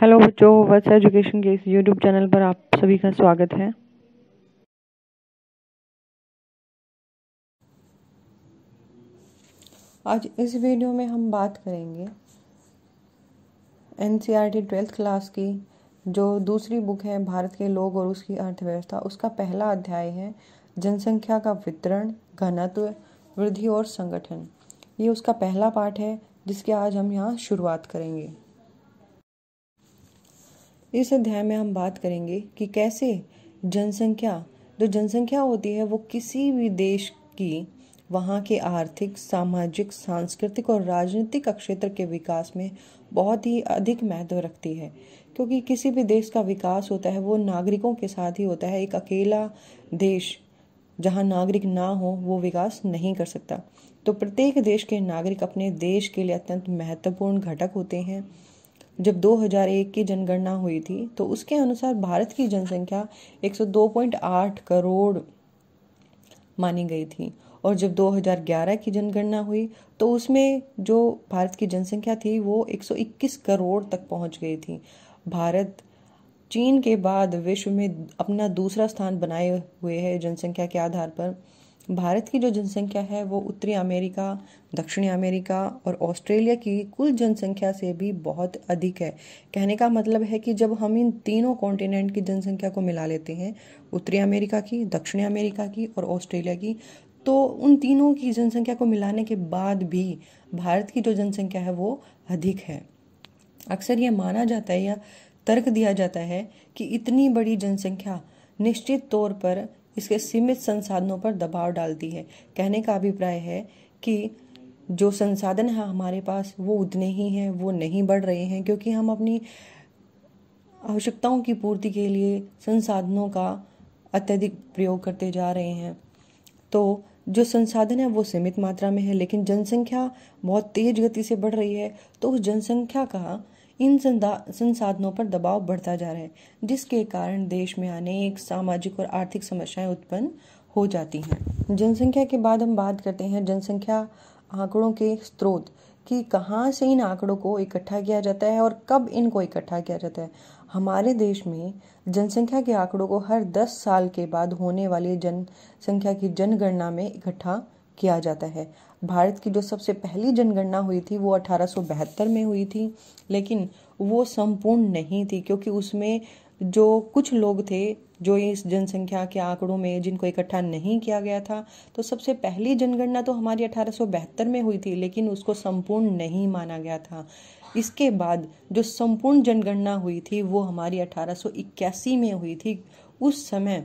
Hello बच्चों वत्स education के इस यूट्यूब चैनल पर आप सभी का स्वागत है आज इस वीडियो में हम बात करेंगे N C R T twelfth class की जो दूसरी बुक है भारत के लोग और उसकी अर्थव्यवस्था उसका पहला अध्याय है जनसंख्या का वितरण घनत्व वृद्धि और संगठन ये उसका पहला पाठ है जिसकी आज हम यहाँ शुरुआत करेंगे इस अध्याय में हम बात करेंगे कि कैसे जनसंख्या जो जनसंख्या होती है वो किसी भी देश की वहाँ के आर्थिक सामाजिक सांस्कृतिक और राजनीतिक क्षेत्र के विकास में बहुत ही अधिक महत्व रखती है क्योंकि किसी भी देश का विकास होता है वो नागरिकों के साथ ही होता है एक अकेला देश जहाँ नागरिक ना हो वो विकास नहीं कर सकता तो प्रत्येक देश के नागरिक अपने देश के लिए अत्यंत महत्वपूर्ण घटक होते हैं जब 2001 की जनगणना हुई थी तो उसके अनुसार भारत की जनसंख्या 102.8 करोड़ मानी गई थी और जब 2011 की जनगणना हुई तो उसमें जो भारत की जनसंख्या थी वो 121 करोड़ तक पहुंच गई थी भारत चीन के बाद विश्व में अपना दूसरा स्थान बनाए हुए है जनसंख्या के आधार पर भारत की जो जनसंख्या है वो उत्तरी अमेरिका दक्षिणी अमेरिका और ऑस्ट्रेलिया की कुल जनसंख्या से भी बहुत अधिक है कहने का मतलब है कि जब हम इन तीनों कॉन्टिनेंट की जनसंख्या को मिला लेते हैं उत्तरी अमेरिका की दक्षिणी अमेरिका की और ऑस्ट्रेलिया की तो उन तीनों की जनसंख्या को मिलाने के बाद भी भारत की जो जनसंख्या है वो अधिक है अक्सर यह माना जाता है या तर्क दिया जाता है कि इतनी बड़ी जनसंख्या निश्चित तौर पर इसके सीमित संसाधनों पर दबाव डालती है कहने का अभिप्राय है कि जो संसाधन है हमारे पास वो उतने ही हैं वो नहीं बढ़ रहे हैं क्योंकि हम अपनी आवश्यकताओं की पूर्ति के लिए संसाधनों का अत्यधिक प्रयोग करते जा रहे हैं तो जो संसाधन है वो सीमित मात्रा में है लेकिन जनसंख्या बहुत तेज गति से बढ़ रही है तो उस जनसंख्या का इन संसाधनों पर दबाव बढ़ता जा रहा है जिसके कारण देश में अनेक सामाजिक और आर्थिक समस्याएं उत्पन्न हो जाती हैं जनसंख्या के बाद हम बात करते हैं जनसंख्या आंकड़ों के स्रोत कि कहाँ से इन आंकड़ों को इकट्ठा किया जाता है और कब इनको इकट्ठा किया जाता है हमारे देश में जनसंख्या के आंकड़ों को हर 10 साल के बाद होने वाली जनसंख्या की जनगणना में इकट्ठा किया जाता है भारत की जो सबसे पहली जनगणना हुई थी वो अठारह में हुई थी लेकिन वो संपूर्ण नहीं थी क्योंकि उसमें जो कुछ लोग थे जो इस जनसंख्या के आंकड़ों में जिनको इकट्ठा नहीं किया गया था तो सबसे पहली जनगणना तो हमारी अठारह में हुई थी लेकिन उसको संपूर्ण नहीं माना गया था इसके बाद जो संपूर्ण जनगणना हुई थी वो हमारी अठारह में हुई थी उस समय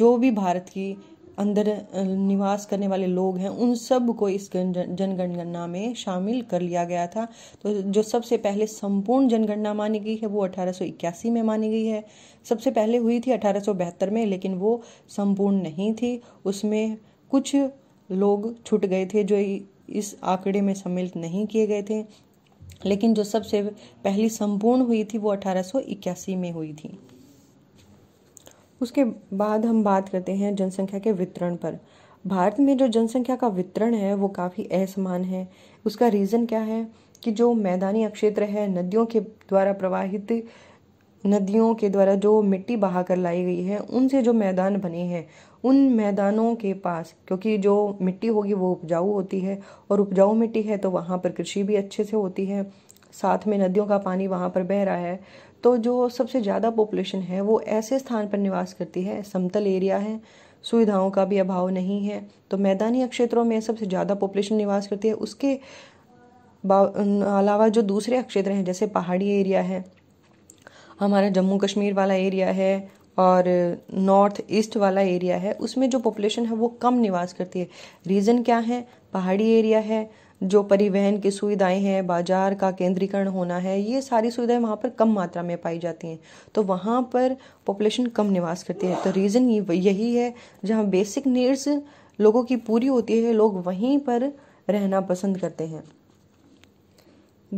जो भी भारत की अंदर निवास करने वाले लोग हैं उन सब को इस जनगणना में शामिल कर लिया गया था तो जो सबसे पहले संपूर्ण जनगणना मानी गई है वो 1881 में मानी गई है सबसे पहले हुई थी अठारह में लेकिन वो संपूर्ण नहीं थी उसमें कुछ लोग छूट गए थे जो इस आंकड़े में सम्मिलित नहीं किए गए थे लेकिन जो सबसे पहली संपूर्ण हुई थी वो 1881 में हुई थी उसके बाद हम बात करते हैं जनसंख्या के वितरण पर भारत में जो जनसंख्या का वितरण है वो काफ़ी असमान है उसका रीज़न क्या है कि जो मैदानी क्षेत्र है नदियों के द्वारा प्रवाहित नदियों के द्वारा जो मिट्टी बहा कर लाई गई है उनसे जो मैदान बने हैं उन मैदानों के पास क्योंकि जो मिट्टी होगी वो उपजाऊ होती है और उपजाऊ मिट्टी है तो वहाँ पर कृषि भी अच्छे से होती है साथ में नदियों का पानी वहाँ पर बह रहा है तो जो सबसे ज़्यादा पॉपुलेशन है वो ऐसे स्थान पर निवास करती है समतल एरिया है सुविधाओं का भी अभाव नहीं है तो मैदानी क्षेत्रों में सबसे ज़्यादा पॉपुलेशन निवास करती है उसके अलावा जो दूसरे क्षेत्र हैं जैसे पहाड़ी एरिया है हमारा जम्मू कश्मीर वाला एरिया है और नॉर्थ ईस्ट वाला एरिया है उसमें जो पॉपुलेशन है वो कम निवास करती है रीज़न क्या है पहाड़ी एरिया है जो परिवहन की सुविधाएं हैं बाज़ार का केंद्रीकरण होना है ये सारी सुविधाएं वहाँ पर कम मात्रा में पाई जाती हैं तो वहाँ पर पॉपुलेशन कम निवास करती है तो रीज़न यही है जहाँ बेसिक नीड्स लोगों की पूरी होती है लोग वहीं पर रहना पसंद करते हैं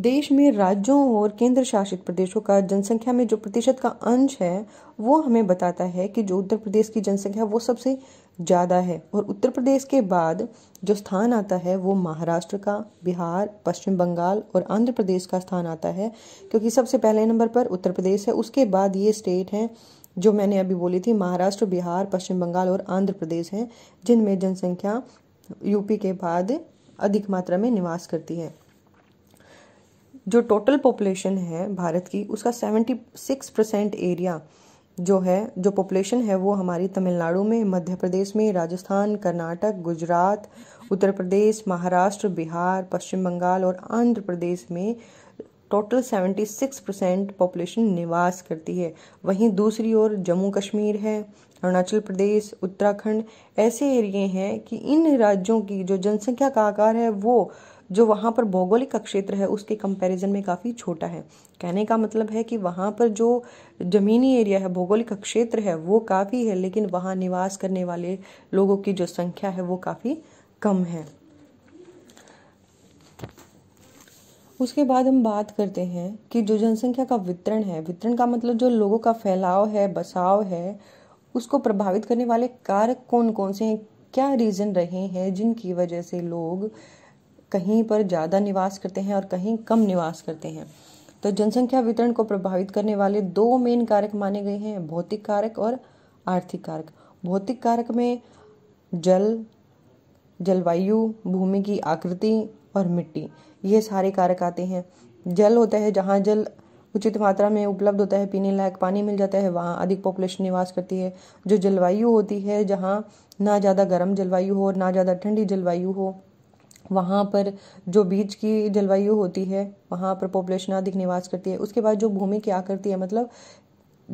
देश में राज्यों और केंद्र शासित प्रदेशों का जनसंख्या में जो प्रतिशत का अंश है वो हमें बताता है कि जो उत्तर प्रदेश की जनसंख्या वो सबसे ज़्यादा है और उत्तर प्रदेश के बाद जो स्थान आता है वो महाराष्ट्र का बिहार पश्चिम बंगाल और आंध्र प्रदेश का स्थान आता है क्योंकि सबसे पहले नंबर पर उत्तर प्रदेश है उसके बाद ये स्टेट हैं जो मैंने अभी बोली थी महाराष्ट्र बिहार पश्चिम बंगाल और आंध्र प्रदेश हैं जिनमें जनसंख्या यूपी के बाद अधिक मात्रा में निवास करती है जो टोटल पॉपुलेशन है भारत की उसका सेवेंटी सिक्स परसेंट एरिया जो है जो पॉपुलेशन है वो हमारी तमिलनाडु में मध्य प्रदेश में राजस्थान कर्नाटक गुजरात उत्तर प्रदेश महाराष्ट्र बिहार पश्चिम बंगाल और आंध्र प्रदेश में टोटल 76 परसेंट पॉपुलेशन निवास करती है वहीं दूसरी ओर जम्मू कश्मीर है अरुणाचल प्रदेश उत्तराखंड ऐसे एरिए हैं कि इन राज्यों की जो जनसंख्या का आकार है वो जो वहाँ पर भौगोलिक क्षेत्र है उसके कंपैरिजन में काफ़ी छोटा है कहने का मतलब है कि वहाँ पर जो ज़मीनी एरिया है भौगोलिक क्षेत्र है वो काफ़ी है लेकिन वहाँ निवास करने वाले लोगों की जो संख्या है वो काफ़ी कम है उसके बाद हम बात करते हैं कि जो जनसंख्या का वितरण है वितरण का मतलब जो लोगों का फैलाव है बसाव है उसको प्रभावित करने वाले कारक कौन कौन से हैं क्या रीज़न रहे हैं जिनकी वजह से लोग कहीं पर ज़्यादा निवास करते हैं और कहीं कम निवास करते हैं तो जनसंख्या वितरण को प्रभावित करने वाले दो मेन कारक माने गए हैं भौतिक कारक और आर्थिक कारक भौतिक कारक में जल जलवायु भूमि की आकृति और मिट्टी ये सारे कारक आते हैं जल होता है जहाँ जल उचित मात्रा में उपलब्ध होता है पीने लायक पानी मिल जाता है वहाँ अधिक पॉपुलेशन निवास करती है जो जलवायु होती है जहाँ ना ज़्यादा गर्म जलवायु हो ना ज़्यादा ठंडी जलवायु हो वहाँ पर जो बीच की जलवायु होती है वहाँ पर पॉपुलेशन अधिक निवास करती है उसके बाद जो भूमि की आकृति है मतलब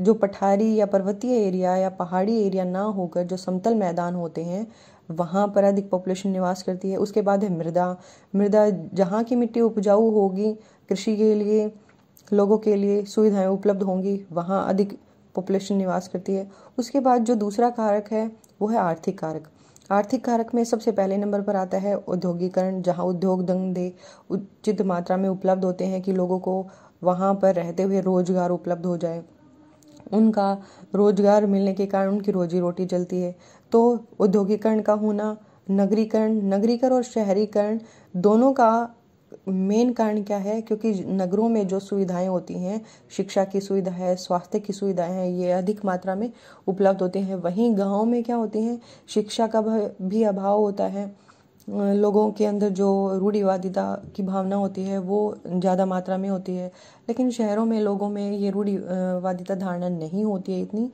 जो पठारी या पर्वतीय एरिया या पहाड़ी एरिया ना होकर जो समतल मैदान होते हैं वहाँ पर अधिक पॉपुलेशन निवास करती है उसके बाद है मृदा मृदा जहाँ की मिट्टी उपजाऊ होगी कृषि के लिए लोगों के लिए सुविधाएं उपलब्ध होंगी वहाँ अधिक पॉपुलेशन निवास करती है उसके बाद जो दूसरा कारक है वो है आर्थिक कारक आर्थिक कारक में सबसे पहले नंबर पर आता है औद्योगिकरण जहां उद्योग धंधे उचित मात्रा में उपलब्ध होते हैं कि लोगों को वहां पर रहते हुए रोजगार उपलब्ध हो जाए उनका रोजगार मिलने के कारण उनकी रोजी रोटी चलती है तो औद्योगिकरण का होना नगरीकरण नगरीकरण और शहरीकरण दोनों का मेन कारण क्या है क्योंकि नगरों में जो सुविधाएं होती हैं शिक्षा की सुविधा है स्वास्थ्य की सुविधाएं हैं ये अधिक मात्रा में उपलब्ध होते हैं वहीं गाँव में क्या होती हैं शिक्षा का भी अभाव होता है लोगों के अंदर जो रूढ़िवादिता की भावना होती है वो ज़्यादा मात्रा में होती है लेकिन शहरों में लोगों में ये रूढ़िवादिता धारणा नहीं होती है इतनी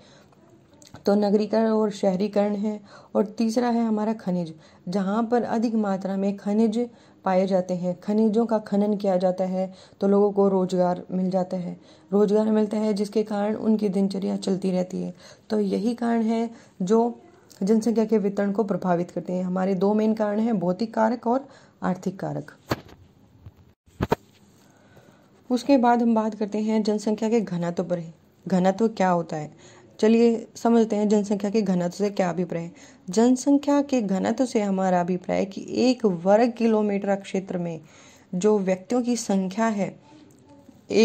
तो नगरीकरण और शहरीकरण है और तीसरा है हमारा खनिज जहाँ पर अधिक मात्रा में खनिज पाए जाते हैं खनिजों का खनन किया जाता है तो लोगों को रोज़गार मिल जाता है रोज़गार मिलता है जिसके कारण उनकी दिनचर्या चलती रहती है तो यही कारण है जो जनसंख्या के वितरण को प्रभावित करते हैं हमारे दो मेन कारण हैं भौतिक कारक और आर्थिक कारक उसके बाद हम बात करते हैं जनसंख्या के घनत्व पर घनत्व क्या होता है चलिए समझते हैं जनसंख्या के घनत्व से क्या अभिप्राय है जनसंख्या के घनत्व से हमारा अभिप्राय कि एक वर्ग किलोमीटर क्षेत्र में जो व्यक्तियों की संख्या है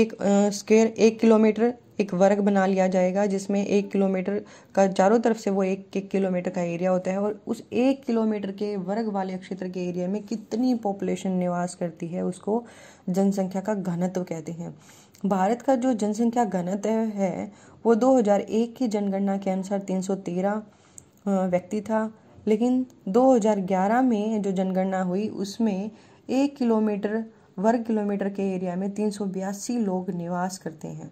एक स्क्वेयर एक किलोमीटर एक वर्ग बना लिया जाएगा जिसमें एक किलोमीटर का चारों तरफ से वो एक एक किलोमीटर का एरिया होता है और उस एक किलोमीटर के वर्ग वाले क्षेत्र के एरिया में कितनी पॉपुलेशन निवास करती है उसको जनसंख्या का घनत्व कहते हैं भारत का जो जनसंख्या घनत्व है वो 2001 की जनगणना के अनुसार 313 व्यक्ति था लेकिन 2011 में जो जनगणना हुई उसमें एक किलोमीटर वर्ग किलोमीटर के एरिया में तीन लोग निवास करते हैं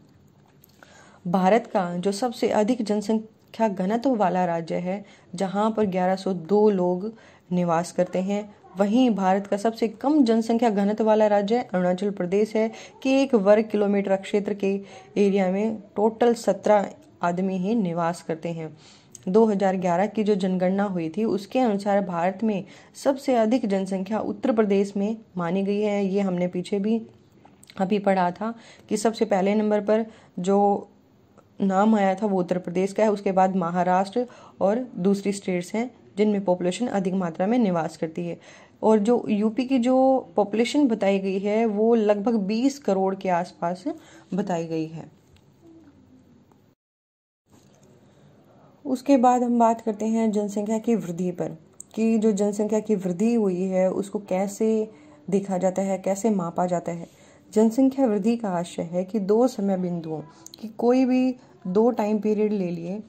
भारत का जो सबसे अधिक जनसंख्या घनत्व वाला राज्य है जहाँ पर 1102 लोग निवास करते हैं वहीं भारत का सबसे कम जनसंख्या घनत्व वाला राज्य अरुणाचल प्रदेश है कि एक वर्ग किलोमीटर क्षेत्र के एरिया में टोटल सत्रह आदमी ही निवास करते हैं 2011 की जो जनगणना हुई थी उसके अनुसार भारत में सबसे अधिक जनसंख्या उत्तर प्रदेश में मानी गई है ये हमने पीछे भी अभी पढ़ा था कि सबसे पहले नंबर पर जो नाम आया था वो उत्तर प्रदेश का है उसके बाद महाराष्ट्र और दूसरी स्टेट्स हैं जिनमें पॉपुलेशन अधिक मात्रा में निवास करती है और जो यूपी की जो पॉपुलेशन बताई गई है वो लगभग 20 करोड़ के आसपास बताई गई है उसके बाद हम बात करते हैं जनसंख्या की वृद्धि पर कि जो जनसंख्या की वृद्धि हुई है उसको कैसे देखा जाता है कैसे मापा जाता है जनसंख्या वृद्धि का आशय है कि दो समय बिंदुओं कि कोई भी दो टाइम पीरियड ले लिए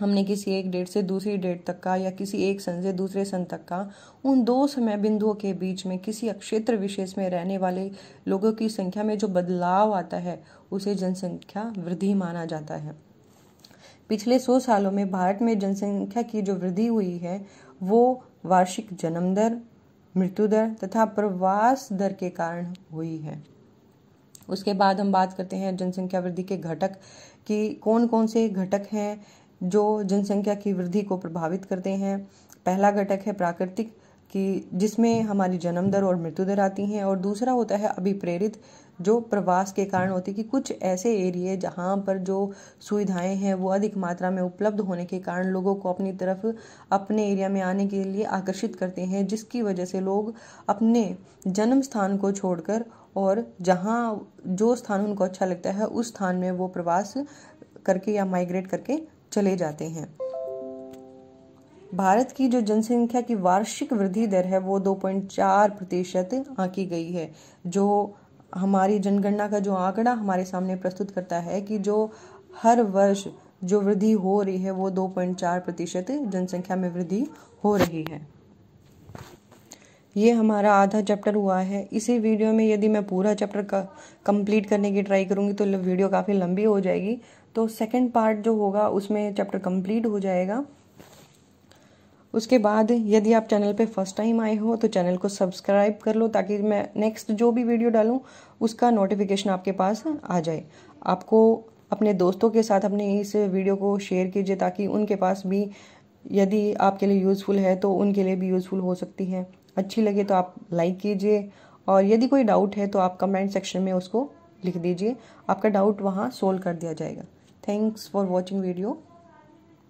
हमने किसी एक डेट से दूसरी डेट तक का या किसी एक सन से दूसरे सन तक का उन दो समय बिंदुओं के बीच में किसी क्षेत्र विशेष में रहने वाले लोगों की संख्या में जो बदलाव आता है उसे जनसंख्या वृद्धि माना जाता है पिछले सौ सालों में भारत में जनसंख्या की जो वृद्धि हुई है वो वार्षिक जन्म दर मृत्यु दर तथा प्रवास दर के कारण हुई है उसके बाद हम बात करते हैं जनसंख्या वृद्धि के घटक कि कौन कौन से घटक हैं जो जनसंख्या की वृद्धि को प्रभावित करते हैं पहला घटक है प्राकृतिक कि जिसमें हमारी जन्म दर और मृत्यु दर आती हैं और दूसरा होता है अभिप्रेरित जो प्रवास के कारण होती है कि कुछ ऐसे एरिए जहाँ पर जो सुविधाएं हैं वो अधिक मात्रा में उपलब्ध होने के कारण लोगों को अपनी तरफ अपने एरिया में आने के लिए आकर्षित करते हैं जिसकी वजह से लोग अपने जन्म स्थान को छोड़कर और जहाँ जो स्थान उनको अच्छा लगता है उस स्थान में वो प्रवास करके या माइग्रेट करके चले जाते हैं भारत की जो जनसंख्या की वार्षिक वृद्धि दर है वो 2.4 प्रतिशत आंकी गई है जो हमारी जनगणना का जो आंकड़ा हमारे सामने प्रस्तुत करता है कि जो हर वर्ष जो वृद्धि हो रही है वो 2.4 प्रतिशत जनसंख्या में वृद्धि हो रही है ये हमारा आधा चैप्टर हुआ है इसी वीडियो में यदि मैं पूरा चैप्टर का कंप्लीट करने की ट्राई करूँगी तो वीडियो काफ़ी लंबी हो जाएगी तो सेकंड पार्ट जो होगा उसमें चैप्टर कंप्लीट हो जाएगा उसके बाद यदि आप चैनल पे फर्स्ट टाइम आए हो तो चैनल को सब्सक्राइब कर लो ताकि मैं नेक्स्ट जो भी वीडियो डालूँ उसका नोटिफिकेशन आपके पास आ जाए आपको अपने दोस्तों के साथ अपने इस वीडियो को शेयर कीजिए ताकि उनके पास भी यदि आपके लिए यूज़फुल है तो उनके लिए भी यूज़फुल हो सकती है अच्छी लगे तो आप लाइक कीजिए और यदि कोई डाउट है तो आप कमेंट सेक्शन में उसको लिख दीजिए आपका डाउट वहाँ सोल्व कर दिया जाएगा Thanks for watching video.